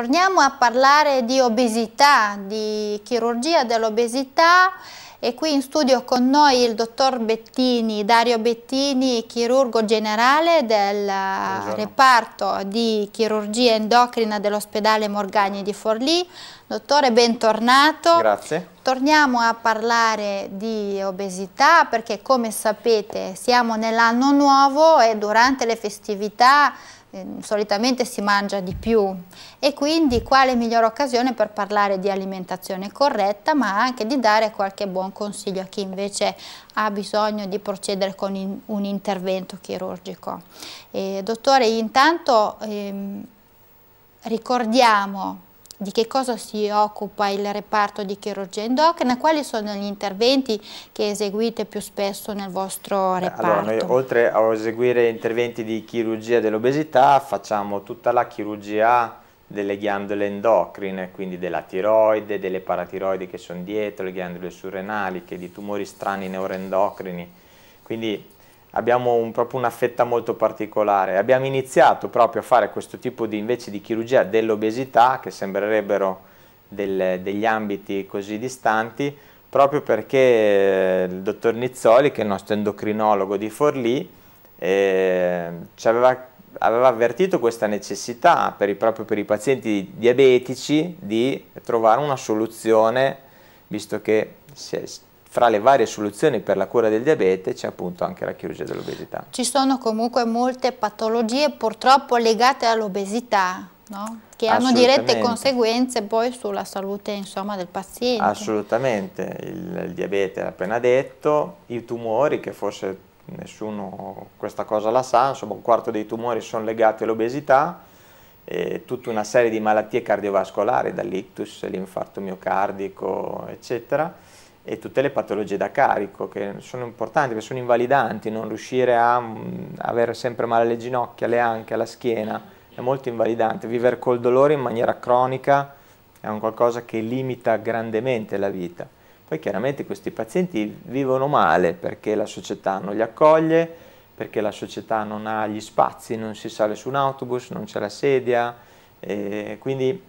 Torniamo a parlare di obesità, di chirurgia dell'obesità e qui in studio con noi il dottor Bettini, Dario Bettini, chirurgo generale del Buongiorno. reparto di chirurgia endocrina dell'ospedale Morgagni di Forlì. Dottore, bentornato. Grazie. Torniamo a parlare di obesità perché come sapete siamo nell'anno nuovo e durante le festività Ehm, solitamente si mangia di più e quindi quale migliore occasione per parlare di alimentazione corretta ma anche di dare qualche buon consiglio a chi invece ha bisogno di procedere con in, un intervento chirurgico. Eh, dottore, intanto ehm, ricordiamo di che cosa si occupa il reparto di chirurgia endocrina, quali sono gli interventi che eseguite più spesso nel vostro reparto? Allora, noi oltre a eseguire interventi di chirurgia dell'obesità facciamo tutta la chirurgia delle ghiandole endocrine, quindi della tiroide, delle paratiroidi che sono dietro, le ghiandole surrenali, che di tumori strani neuroendocrini, quindi abbiamo un, proprio una fetta molto particolare. Abbiamo iniziato proprio a fare questo tipo di, invece di chirurgia dell'obesità, che sembrerebbero del, degli ambiti così distanti, proprio perché eh, il dottor Nizzoli, che è il nostro endocrinologo di Forlì, eh, ci aveva, aveva, avvertito questa necessità per i, proprio per i pazienti diabetici di trovare una soluzione, visto che si è, fra le varie soluzioni per la cura del diabete c'è appunto anche la chirurgia dell'obesità. Ci sono comunque molte patologie purtroppo legate all'obesità, no? che hanno dirette conseguenze poi sulla salute insomma, del paziente. Assolutamente, il, il diabete appena detto, i tumori che forse nessuno questa cosa la sa, insomma un quarto dei tumori sono legati all'obesità, e tutta una serie di malattie cardiovascolari, dall'ictus, l'infarto miocardico, eccetera e tutte le patologie da carico che sono importanti perché sono invalidanti, non riuscire a mh, mm, avere sempre male alle ginocchia, alle anche, alla schiena è molto invalidante, vivere col dolore in maniera cronica è un qualcosa che limita grandemente la vita. Poi chiaramente questi pazienti vivono male perché la società non li accoglie, perché la società non ha gli spazi, non si sale su un autobus, non c'è la sedia, quindi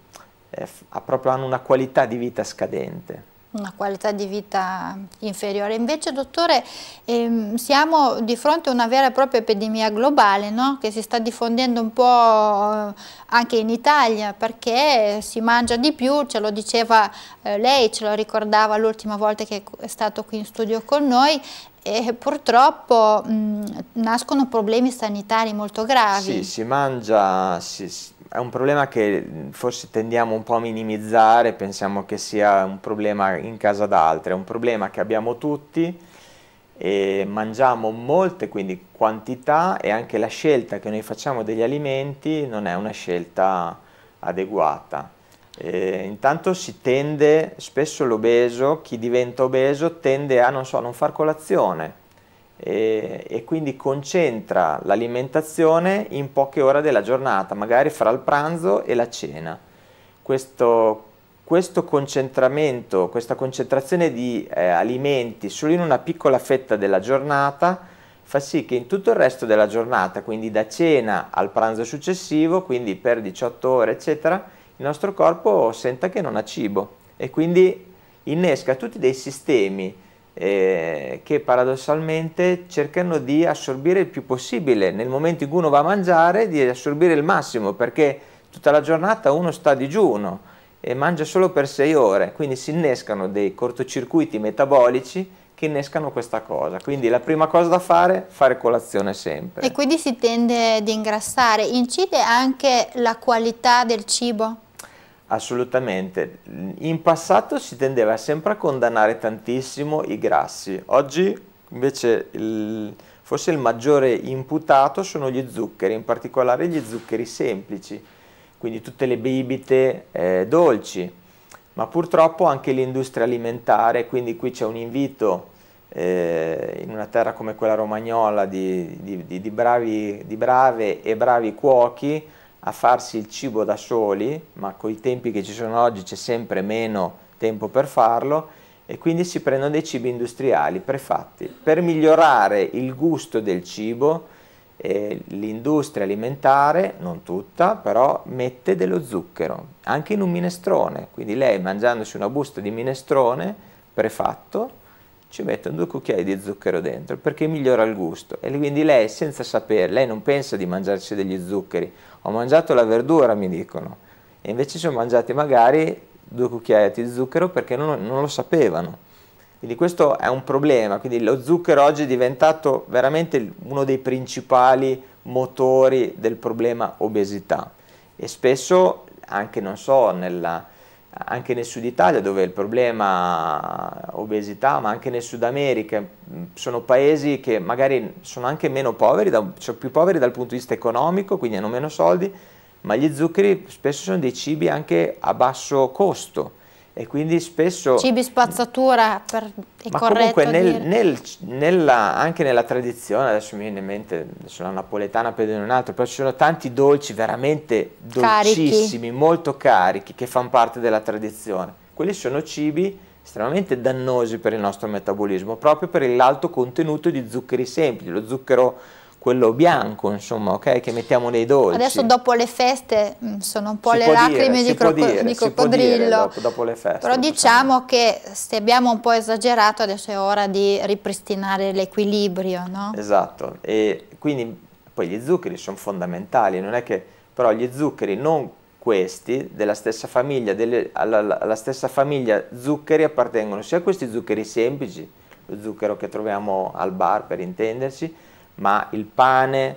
eh, ha proprio hanno una qualità di vita scadente una qualità di vita inferiore. Invece, dottore, ehm, siamo di fronte a una vera e propria epidemia globale no? che si sta diffondendo un po' anche in Italia perché si mangia di più, ce lo diceva eh, lei, ce lo ricordava l'ultima volta che è stato qui in studio con noi e purtroppo mh, nascono problemi sanitari molto gravi. Sì, si mangia... Si, è un problema che forse tendiamo un po' a minimizzare, pensiamo che sia un problema in casa d'altri, è un problema che abbiamo tutti e mangiamo molte, quindi quantità e anche la scelta che noi facciamo degli alimenti non è una scelta adeguata. E intanto si tende, spesso l'obeso, chi diventa obeso tende a non, so, non far colazione, e, e quindi concentra l'alimentazione in poche ore della giornata, magari fra il pranzo e la cena. Questo, questo concentramento, questa concentrazione di eh, alimenti solo in una piccola fetta della giornata fa sì che in tutto il resto della giornata, quindi da cena al pranzo successivo, quindi per 18 ore eccetera, il nostro corpo senta che non ha cibo e quindi innesca tutti dei sistemi eh, che paradossalmente cercano di assorbire il più possibile, nel momento in cui uno va a mangiare, di assorbire il massimo, perché tutta la giornata uno sta a digiuno e mangia solo per 6 ore, quindi si innescano dei cortocircuiti metabolici che innescano questa cosa. Quindi la prima cosa da fare fare colazione sempre. E quindi si tende ad ingrassare. Incide anche la qualità del cibo? Assolutamente. In passato si tendeva sempre a condannare tantissimo i grassi. Oggi invece il, forse il maggiore imputato sono gli zuccheri, in particolare gli zuccheri semplici, quindi tutte le bibite eh, dolci, ma purtroppo anche l'industria alimentare, quindi qui c'è un invito eh, in una terra come quella romagnola di, di, di, bravi, di brave e bravi cuochi a farsi il cibo da soli, ma con i tempi che ci sono oggi c'è sempre meno tempo per farlo e quindi si prendono dei cibi industriali prefatti. Per migliorare il gusto del cibo, eh, l'industria alimentare, non tutta, però mette dello zucchero, anche in un minestrone, quindi lei mangiandosi una busta di minestrone prefatto, ci mettono due cucchiai di zucchero dentro perché migliora il gusto e quindi lei senza sapere, lei non pensa di mangiarsi degli zuccheri, ho mangiato la verdura, mi dicono, e invece sono mangiati magari due cucchiaietti di zucchero perché non, non lo sapevano. Quindi questo è un problema, quindi lo zucchero oggi è diventato veramente uno dei principali motori del problema obesità e spesso anche, non so, nella, anche nel sud Italia dove il problema è obesità, ma anche nel Sud America, mm, sono paesi che magari sono anche meno poveri, da, più poveri dal punto di vista economico, quindi hanno meno soldi, ma gli zuccheri spesso sono dei cibi anche a basso costo e quindi spesso... Cibi spazzatura per, è ma comunque nel, nel, nella, anche nella tradizione, adesso mi viene in mente, sono napoletana per dire un altro, però ci sono tanti dolci veramente dolcissimi, carichi. molto carichi, che fanno parte della tradizione. Quelli sono cibi estremamente dannosi per il nostro metabolismo, proprio per l'alto contenuto di zuccheri semplici, lo zucchero quello bianco, insomma, ok? Che mettiamo nei dolci. Adesso dopo le feste mm, sono un po' si le lacrime dire, di, croco- dire, di coccodrillo. Dopo, dopo, le feste. Però diciamo possiamo. che se abbiamo un po' esagerato adesso è ora di ripristinare l'equilibrio, no? Esatto. E quindi poi gli zuccheri sono fondamentali, non è che però gli zuccheri non questi della stessa famiglia, delle, alla, alla stessa famiglia zuccheri appartengono sia questi zuccheri semplici, lo zucchero che troviamo al bar per intenderci, ma il pane,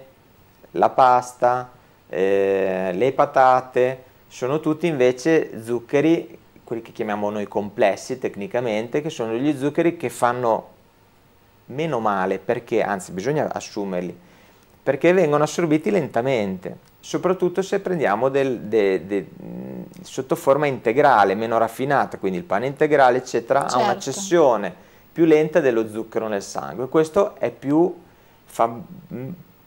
la pasta, eh, le patate sono tutti invece zuccheri, quelli che chiamiamo noi complessi tecnicamente, che sono gli zuccheri che fanno meno male perché, anzi bisogna assumerli, perché vengono assorbiti lentamente, soprattutto se prendiamo del, de, de, mm, sotto forma integrale, meno raffinata, quindi il pane integrale eccetera, certo. ha una certo. cessione più lenta dello zucchero nel sangue, questo è più fa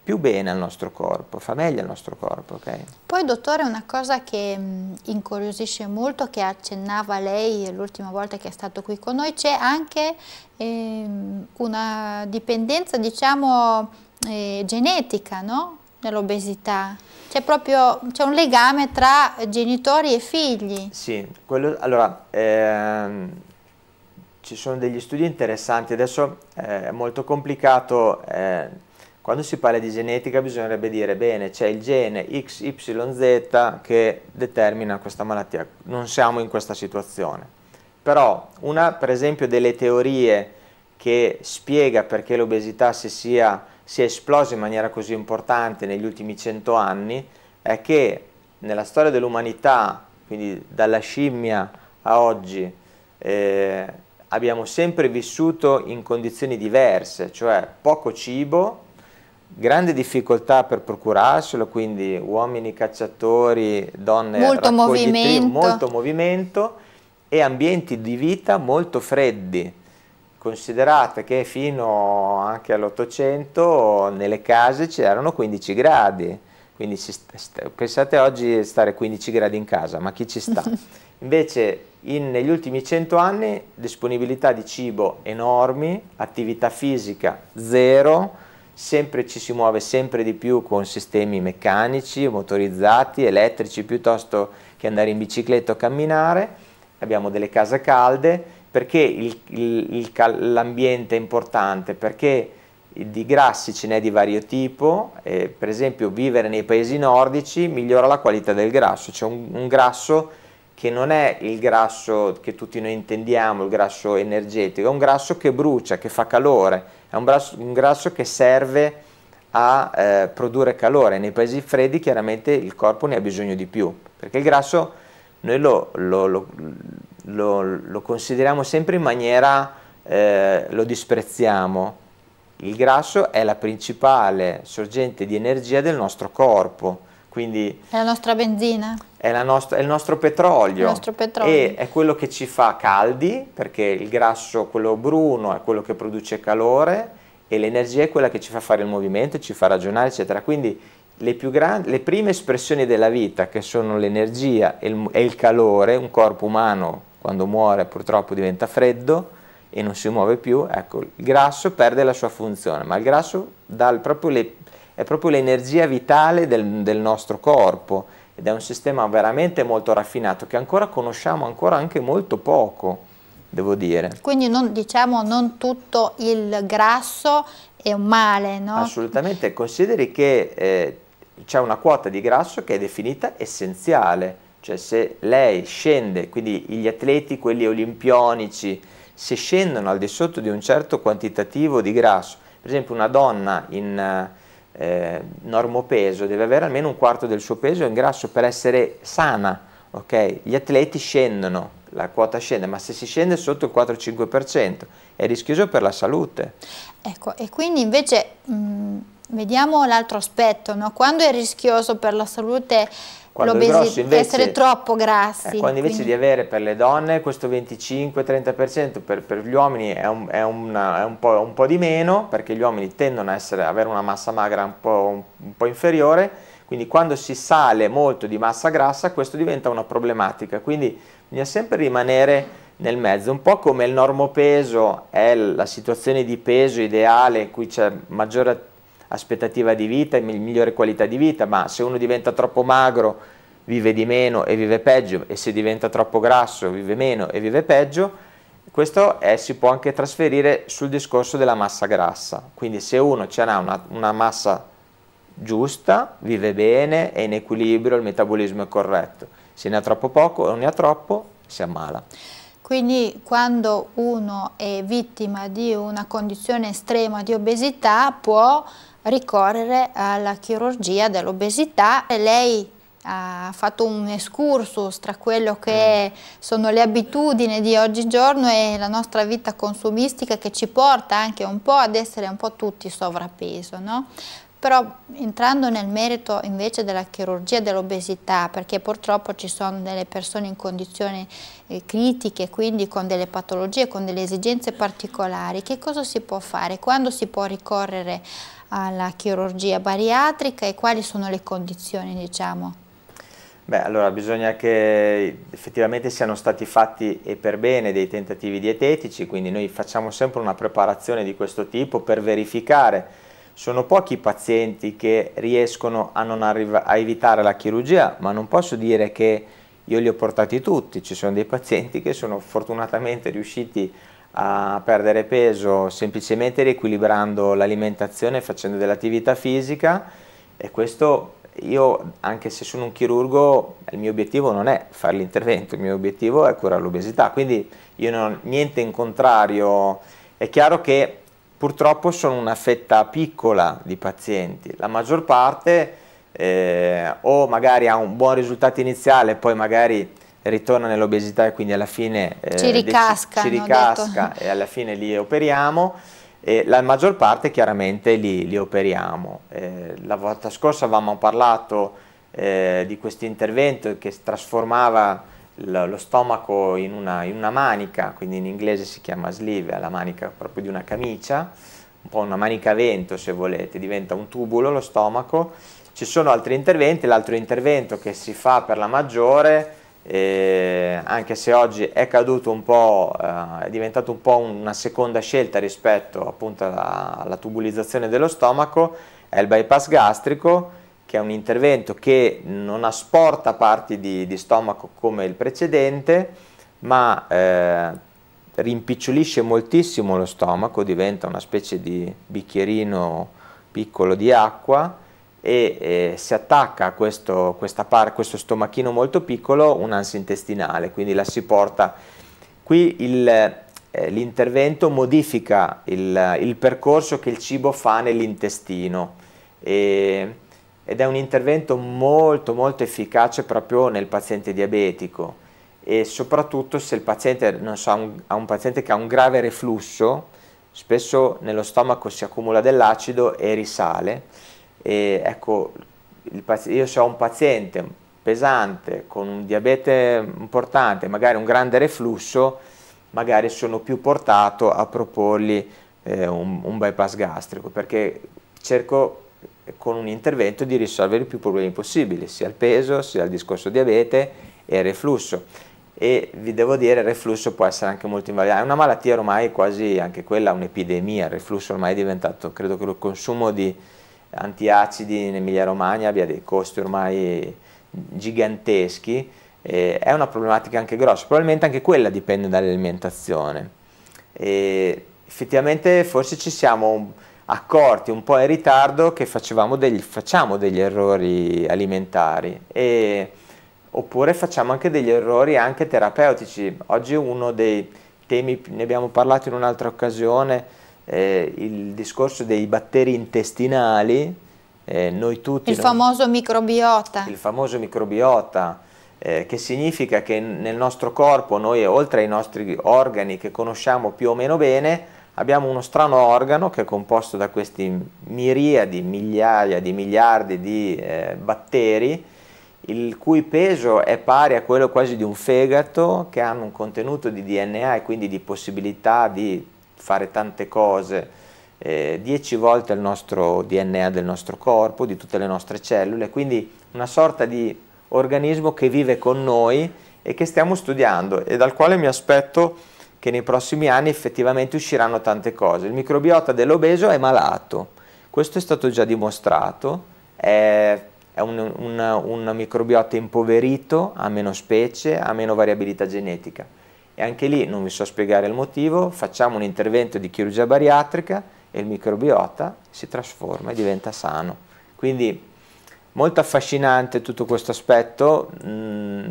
più bene al nostro corpo, fa meglio al nostro corpo. Okay? Poi dottore una cosa che mh, incuriosisce molto, che accennava lei l'ultima volta che è stato qui con noi, c'è anche ehm, una dipendenza diciamo eh, genetica no? nell'obesità. C'è proprio un legame tra genitori e figli. Sì, quello, allora... Ehm, ci sono degli studi interessanti, adesso eh, è molto complicato, eh, quando si parla di genetica bisognerebbe dire bene c'è il gene XYZ che determina questa malattia, non siamo in questa situazione, però una per esempio delle teorie che spiega perché l'obesità si sia si è esplosa in maniera così importante negli ultimi cento anni è che nella storia dell'umanità, quindi dalla scimmia a oggi, eh, abbiamo sempre vissuto in condizioni diverse, cioè poco cibo, grande difficoltà per procurarselo, quindi uomini cacciatori, donne molto movimento. molto movimento e ambienti di vita molto freddi. Considerate che fino anche all'Ottocento nelle case c'erano 15 gradi, quindi pensate oggi stare 15 gradi in casa, ma chi ci sta? Invece in, negli ultimi 100 anni disponibilità di cibo enormi, attività fisica zero, sempre ci si muove sempre di più con sistemi meccanici, motorizzati, elettrici piuttosto che andare in bicicletta o camminare, abbiamo delle case calde, perché l'ambiente è importante? Perché di grassi ce n'è di vario tipo, eh, per esempio vivere nei paesi nordici migliora la qualità del grasso, c'è cioè un, un grasso che non è il grasso che tutti noi intendiamo, il grasso energetico, è un grasso che brucia, che fa calore, è un grasso, un grasso che serve a eh, produrre calore. Nei paesi freddi chiaramente il corpo ne ha bisogno di più, perché il grasso noi lo, lo, lo, lo consideriamo sempre in maniera, eh, lo disprezziamo. Il grasso è la principale sorgente di energia del nostro corpo quindi è la nostra benzina? È, la nostra, è il nostro petrolio. Il nostro petrolio. E è quello che ci fa caldi, perché il grasso, quello bruno, è quello che produce calore e l'energia è quella che ci fa fare il movimento, ci fa ragionare, eccetera. Quindi le, grandi, le prime espressioni della vita, che sono l'energia e, e il calore, un corpo umano quando muore purtroppo diventa freddo, e non si muove più, ecco, il grasso perde la sua funzione, ma il grasso dà proprio le è proprio l'energia vitale del, del, nostro corpo ed è un sistema veramente molto raffinato che ancora conosciamo ancora anche molto poco, devo dire. Quindi non, diciamo non tutto il grasso è un male, no? Assolutamente, consideri che eh, c'è una quota di grasso che è definita essenziale, cioè se lei scende, quindi gli atleti, quelli olimpionici, se scendono al di sotto di un certo quantitativo di grasso, per esempio una donna in eh, normopeso, deve avere almeno un quarto del suo peso in grasso per essere sana, okay? Gli atleti scendono, la quota scende, ma se si scende sotto il 4-5% è rischioso per la salute. Ecco, e quindi invece mh, mm, vediamo l'altro aspetto, no? quando è rischioso per la salute quando grosso invece, essere troppo grassi. Eh, quando invece quindi... di avere per le donne questo 25-30%, per, per, gli uomini è, un, è, una, è un, po', un, po', di meno, perché gli uomini tendono ad avere una massa magra un po', un po' inferiore, quindi quando si sale molto di massa grassa questo diventa una problematica, quindi bisogna sempre rimanere nel mezzo, un po' come il normopeso è la situazione di peso ideale in cui c'è maggiore attività aspettativa di vita e migliore qualità di vita, ma se uno diventa troppo magro vive di meno e vive peggio e se diventa troppo grasso vive meno e vive peggio, questo è, eh, si può anche trasferire sul discorso della massa grassa, quindi se uno ce n'ha una, una massa giusta, vive bene, è in equilibrio, il metabolismo è corretto, se ne ha troppo poco o ne ha troppo si ammala. Quindi quando uno è vittima di una condizione estrema di obesità può ricorrere alla chirurgia dell'obesità. Lei ha fatto un excursus tra quello che mm. sono le abitudini di oggigiorno e la nostra vita consumistica che ci porta anche un po' ad essere un po' tutti sovrappeso. No? Però entrando nel merito invece della chirurgia dell'obesità, perché purtroppo ci sono delle persone in condizioni eh, critiche, quindi con delle patologie, con delle esigenze particolari, che cosa si può fare? Quando si può ricorrere alla chirurgia bariatrica e quali sono le condizioni, diciamo? Beh, allora bisogna che effettivamente siano stati fatti e per bene dei tentativi dietetici, quindi noi facciamo sempre una preparazione di questo tipo per verificare. Sono pochi i pazienti che riescono a, a evitare la chirurgia, ma non posso dire che io li ho portati tutti, ci sono dei pazienti che sono fortunatamente riusciti a a perdere peso semplicemente riequilibrando l'alimentazione facendo dell'attività fisica e questo io anche se sono un chirurgo il mio obiettivo non è fare l'intervento il mio obiettivo è curare l'obesità quindi io non ho niente in contrario è chiaro che purtroppo sono una fetta piccola di pazienti la maggior parte eh, o magari ha un buon risultato iniziale poi magari ritorna nell'obesità e quindi alla fine eh, ci ricasca, ci ricasca e alla fine li operiamo. E la maggior parte chiaramente li, li operiamo. Eh, la volta scorsa avevamo parlato eh, di questo intervento che trasformava lo stomaco in una, in una, manica, quindi in inglese si chiama sleeve, la manica proprio di una camicia, un po' una manica a vento se volete, diventa un tubulo lo stomaco. Ci sono altri interventi, l'altro intervento che si fa per la maggiore eh, anche se oggi è caduto un po', eh, è diventato un po' una seconda scelta rispetto appunto alla, alla, tubulizzazione dello stomaco, è il bypass gastrico, che è un intervento che non asporta parti di, di stomaco come il precedente, ma eh, rimpicciolisce moltissimo lo stomaco, diventa una specie di bicchierino piccolo di acqua e eh, si attacca a questo, par, questo, stomachino molto piccolo un'ansia intestinale, quindi la si porta. Qui eh, l'intervento eh, modifica il, il, percorso che il cibo fa nell'intestino ed è un intervento molto molto efficace proprio nel paziente diabetico e soprattutto se il paziente, so, ha, un, ha un paziente che ha un grave reflusso, spesso nello stomaco si accumula dell'acido e risale e ecco, io ho un paziente pesante con un diabete importante, magari un grande reflusso, magari sono più portato a proporgli eh, un, un bypass gastrico perché cerco eh, con un intervento di risolvere i più problemi possibili, sia il peso, sia il discorso diabete e il reflusso. E vi devo dire, il reflusso può essere anche molto invariabile. È una malattia ormai quasi anche quella, un'epidemia. Il reflusso ormai è diventato, credo che il consumo di antiacidi in Emilia Romagna abbia dei costi ormai giganteschi, eh, è una problematica anche grossa, probabilmente anche quella dipende dall'alimentazione. E effettivamente forse ci siamo accorti un po' in ritardo che degli, facciamo degli errori alimentari e, oppure facciamo anche degli errori anche terapeutici. Oggi uno dei temi, ne abbiamo parlato in un'altra occasione, eh, il discorso dei batteri intestinali, eh, noi tutti... Il non... famoso microbiota. Il famoso microbiota, eh, che significa che nel nostro corpo noi, oltre ai nostri organi che conosciamo più o meno bene, abbiamo uno strano organo che è composto da questi miriadi, migliaia di miliardi di eh, batteri, il cui peso è pari a quello quasi di un fegato, che hanno un contenuto di DNA e quindi di possibilità di fare tante cose, eh, 10 volte il nostro DNA del nostro corpo, di tutte le nostre cellule, quindi una sorta di organismo che vive con noi e che stiamo studiando e dal quale mi aspetto che nei prossimi anni effettivamente usciranno tante cose. Il microbiota dell'obeso è malato, questo è stato già dimostrato, è, è un, un, un microbiota impoverito, ha meno specie, ha meno variabilità genetica e anche lì non vi so spiegare il motivo, facciamo un intervento di chirurgia bariatrica e il microbiota si trasforma e diventa sano. Quindi molto affascinante tutto questo aspetto, mh, mm,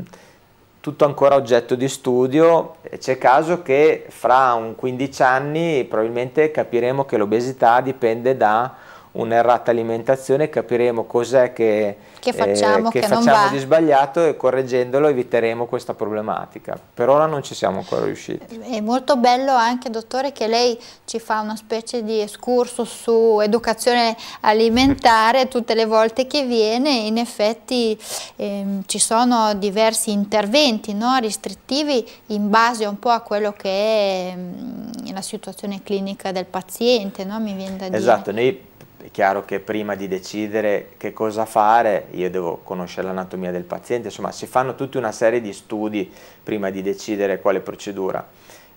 tutto ancora oggetto di studio, c'è caso che fra un 15 anni probabilmente capiremo che l'obesità dipende da un'errata alimentazione, capiremo cos'è che, che facciamo, eh, che che facciamo di sbagliato e correggendolo eviteremo questa problematica. Per ora non ci siamo ancora riusciti. È molto bello anche, dottore, che lei ci fa una specie di escurso su educazione alimentare tutte le volte che viene. In effetti ehm, ci sono diversi interventi no? restrittivi in base un po' a quello che è mh, mm, la situazione clinica del paziente, no? mi viene da dire. Esatto, nei chiaro che prima di decidere che cosa fare io devo conoscere l'anatomia del paziente, insomma si fanno tutta una serie di studi prima di decidere quale procedura.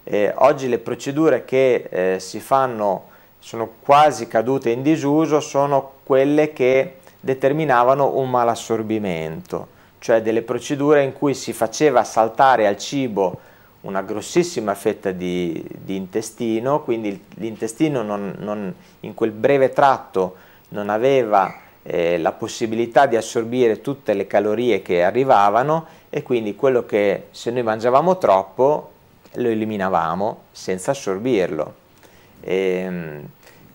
Eh, oggi le procedure che eh, si fanno sono quasi cadute in disuso sono quelle che determinavano un malassorbimento, cioè delle procedure in cui si faceva saltare al cibo una grossissima fetta di, di intestino, quindi l'intestino non, non, in quel breve tratto non aveva eh, la possibilità di assorbire tutte le calorie che arrivavano e quindi quello che se noi mangiavamo troppo lo eliminavamo senza assorbirlo. E, ehm,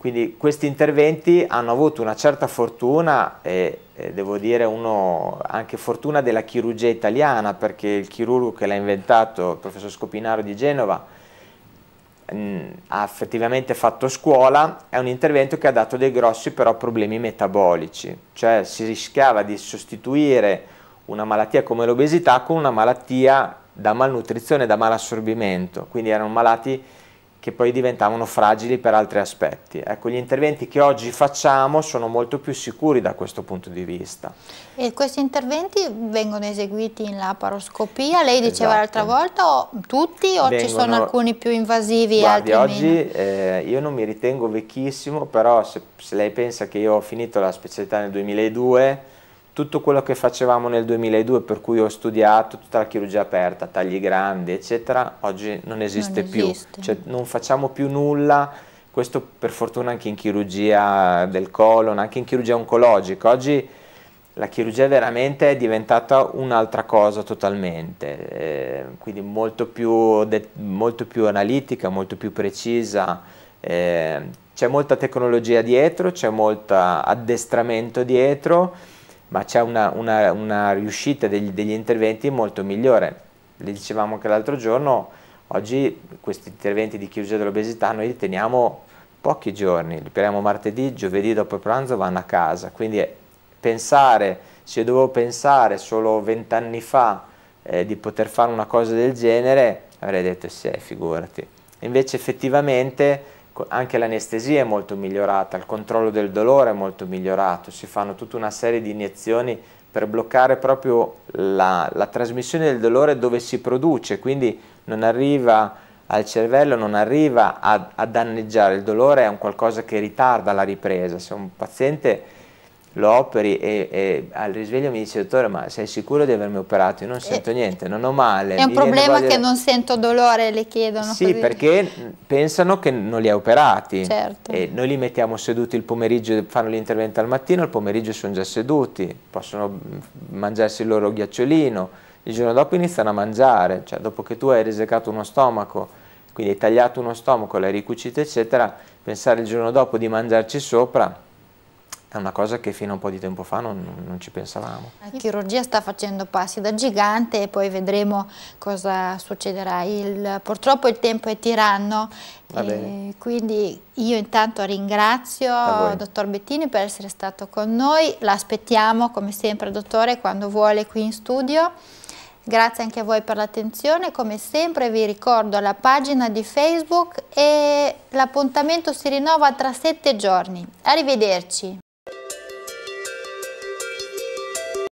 quindi questi interventi hanno avuto una certa fortuna e, e devo dire uno, anche fortuna della chirurgia italiana perché il chirurgo che l'ha inventato, il professor Scopinaro di Genova, mh, mm, ha effettivamente fatto scuola, è un intervento che ha dato dei grossi però problemi metabolici, cioè si rischiava di sostituire una malattia come l'obesità con una malattia da malnutrizione, da malassorbimento, quindi erano malati che poi diventavano fragili per altri aspetti. Ecco, gli interventi che oggi facciamo sono molto più sicuri da questo punto di vista. E questi interventi vengono eseguiti in laparoscopia, lei diceva esatto. l'altra volta, o tutti o vengono, ci sono alcuni più invasivi guardi, e altri oggi, meno? Eh, io non mi ritengo vecchissimo, però se, se lei pensa che io ho finito la specialità nel 2002 tutto quello che facevamo nel 2002 per cui ho studiato tutta la chirurgia aperta, tagli grandi eccetera, oggi non esiste non più, Cioè, non facciamo più nulla, questo per fortuna anche in chirurgia del colon, anche in chirurgia oncologica, oggi la chirurgia veramente è diventata un'altra cosa totalmente, eh, quindi molto più, molto più, analitica, molto più precisa, eh, c'è molta tecnologia dietro, c'è molto addestramento dietro, ma c'è una, una, una, riuscita degli, degli, interventi molto migliore. Le dicevamo anche l'altro giorno, oggi questi interventi di chiusura dell'obesità noi li teniamo pochi giorni, li operiamo martedì, giovedì dopo pranzo vanno a casa, quindi pensare, se io dovevo pensare solo vent'anni fa eh, di poter fare una cosa del genere, avrei detto sì, figurati. Invece effettivamente anche l'anestesia è molto migliorata, il controllo del dolore è molto migliorato, si fanno tutta una serie di iniezioni per bloccare proprio la, la trasmissione del dolore dove si produce, quindi non arriva al cervello, non arriva a, a danneggiare, il dolore è un qualcosa che ritarda la ripresa, se un paziente lo operi e, e, al risveglio mi dice dottore ma sei sicuro di avermi operato? Io non eh. sento niente, non ho male. È un problema che non sento dolore, le chiedono. Sì, così. perché pensano che non li hai operati. Certo. E noi li mettiamo seduti il pomeriggio, fanno l'intervento al mattino, il pomeriggio sono già seduti, possono mangiarsi il loro ghiacciolino, il giorno dopo iniziano a mangiare, cioè dopo che tu hai resecato uno stomaco, quindi hai tagliato uno stomaco, l'hai ricucito eccetera, pensare il giorno dopo di mangiarci sopra è una cosa che fino a un po' di tempo fa non, non, ci pensavamo. La chirurgia sta facendo passi da gigante e poi vedremo cosa succederà. Il, purtroppo il tempo è tiranno, quindi io intanto ringrazio il dottor Bettini per essere stato con noi, l'aspettiamo come sempre dottore quando vuole qui in studio. Grazie anche a voi per l'attenzione, come sempre vi ricordo la pagina di Facebook e l'appuntamento si rinnova tra sette giorni. Arrivederci!